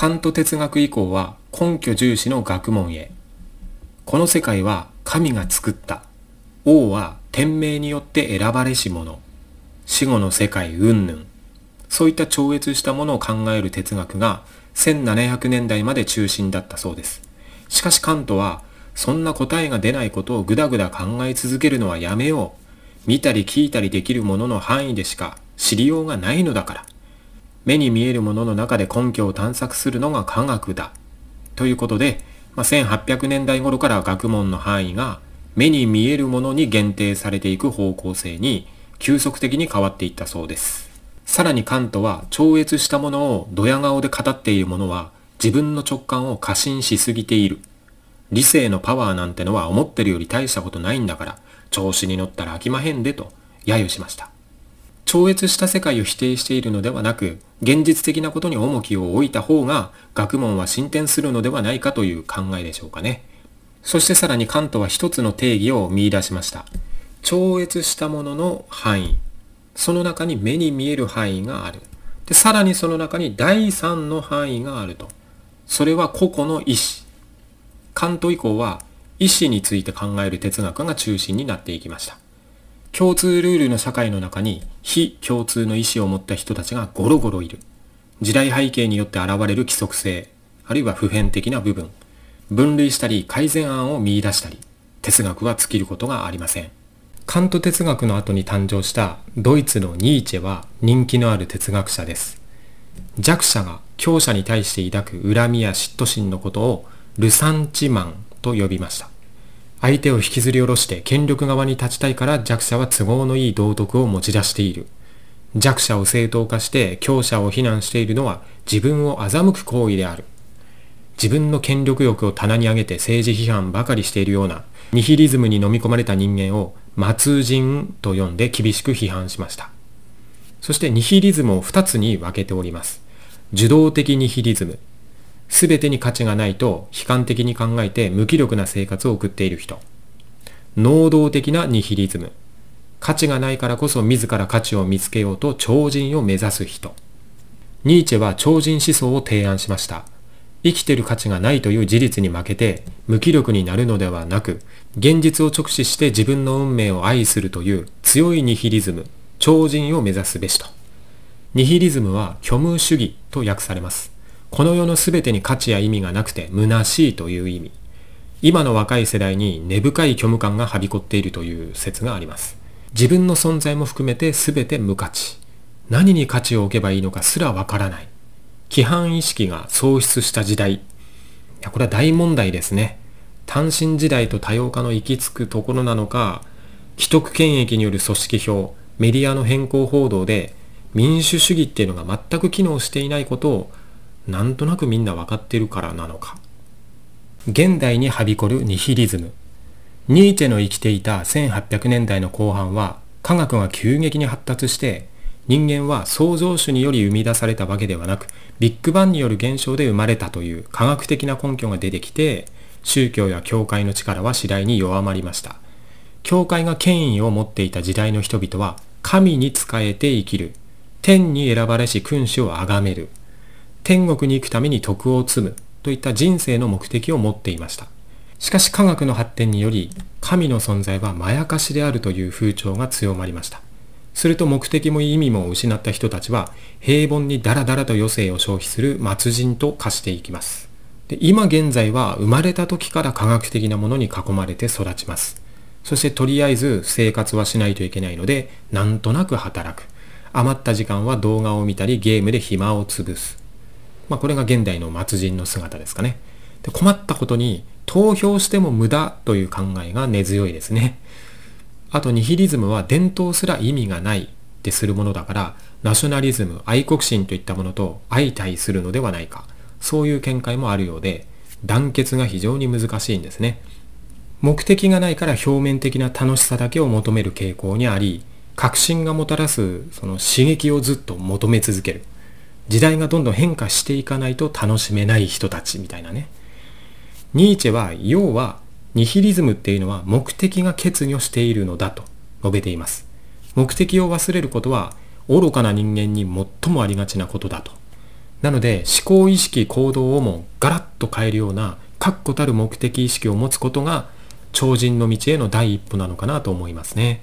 カント哲学以降は根拠重視の学問へ。この世界は神が作った。王は天命によって選ばれし者。死後の世界云々。そういった超越したものを考える哲学が1700年代まで中心だったそうです。しかしカントは、そんな答えが出ないことをぐだぐだ考え続けるのはやめよう。見たり聞いたりできるものの範囲でしか知りようがないのだから。目に見えるものの中で根拠を探索するのが科学だ。ということで、まあ、1800年代頃から学問の範囲が目に見えるものに限定されていく方向性に急速的に変わっていったそうです。さらにカントは超越したものをドヤ顔で語っているものは自分の直感を過信しすぎている。理性のパワーなんてのは思ってるより大したことないんだから調子に乗ったら飽きまへんでと揶揄しました。超越した世界を否定しているのではなく、現実的なことに重きを置いた方が、学問は進展するのではないかという考えでしょうかね。そしてさらにカントは一つの定義を見出しました。超越したものの範囲。その中に目に見える範囲がある。で、さらにその中に第三の範囲があると。それは個々の意志。カント以降は意志について考える哲学が中心になっていきました。共通ルールの社会の中に非共通の意思を持った人たちがゴロゴロいる。時代背景によって現れる規則性、あるいは普遍的な部分、分類したり改善案を見出したり、哲学は尽きることがありません。カント哲学の後に誕生したドイツのニーチェは人気のある哲学者です。弱者が強者に対して抱く恨みや嫉妬心のことをルサンチマンと呼びました。相手を引きずり下ろして権力側に立ちたいから弱者は都合のいい道徳を持ち出している。弱者を正当化して強者を非難しているのは自分を欺く行為である。自分の権力欲を棚に上げて政治批判ばかりしているようなニヒリズムに飲み込まれた人間を末人と呼んで厳しく批判しました。そしてニヒリズムを2つに分けております。受動的ニヒリズム全てに価値がないと悲観的に考えて無気力な生活を送っている人。能動的なニヒリズム。価値がないからこそ自ら価値を見つけようと超人を目指す人。ニーチェは超人思想を提案しました。生きてる価値がないという事実に負けて無気力になるのではなく、現実を直視して自分の運命を愛するという強いニヒリズム、超人を目指すべしと。ニヒリズムは虚無主義と訳されます。この世の全てに価値や意味がなくて虚しいという意味。今の若い世代に根深い虚無感がはびこっているという説があります。自分の存在も含めて全て無価値。何に価値を置けばいいのかすらわからない。規範意識が喪失した時代。いや、これは大問題ですね。単身時代と多様化の行き着くところなのか、既得権益による組織票、メディアの変更報道で民主主義っていうのが全く機能していないことをなんとなくみんな分かってるからなのか。現代にはびこるニヒリズム。ニーチェの生きていた1800年代の後半は科学が急激に発達して人間は創造主により生み出されたわけではなくビッグバンによる現象で生まれたという科学的な根拠が出てきて宗教や教会の力は次第に弱まりました教会が権威を持っていた時代の人々は神に仕えて生きる天に選ばれし君主を崇める天国に行くために徳を積むといった人生の目的を持っていました。しかし科学の発展により、神の存在はまやかしであるという風潮が強まりました。すると目的も意味も失った人たちは、平凡にダラダラと余生を消費する末人と化していきます。で今現在は生まれた時から科学的なものに囲まれて育ちます。そしてとりあえず生活はしないといけないので、なんとなく働く。余った時間は動画を見たりゲームで暇を潰す。まあ、これが現代の末人の姿ですかね。で困ったことに投票しても無駄という考えが根強いですね。あとニヒリズムは伝統すら意味がないってするものだから、ナショナリズム、愛国心といったものと相対するのではないか。そういう見解もあるようで、団結が非常に難しいんですね。目的がないから表面的な楽しさだけを求める傾向にあり、確信がもたらすその刺激をずっと求め続ける。時代がどんどん変化していかないと楽しめない人たちみたいなね。ニーチェは要はニヒリズムっていうのは目的が欠如しているのだと述べています。目的を忘れることは愚かな人間に最もありがちなことだと。なので思考意識行動をもガラッと変えるような確固たる目的意識を持つことが超人の道への第一歩なのかなと思いますね。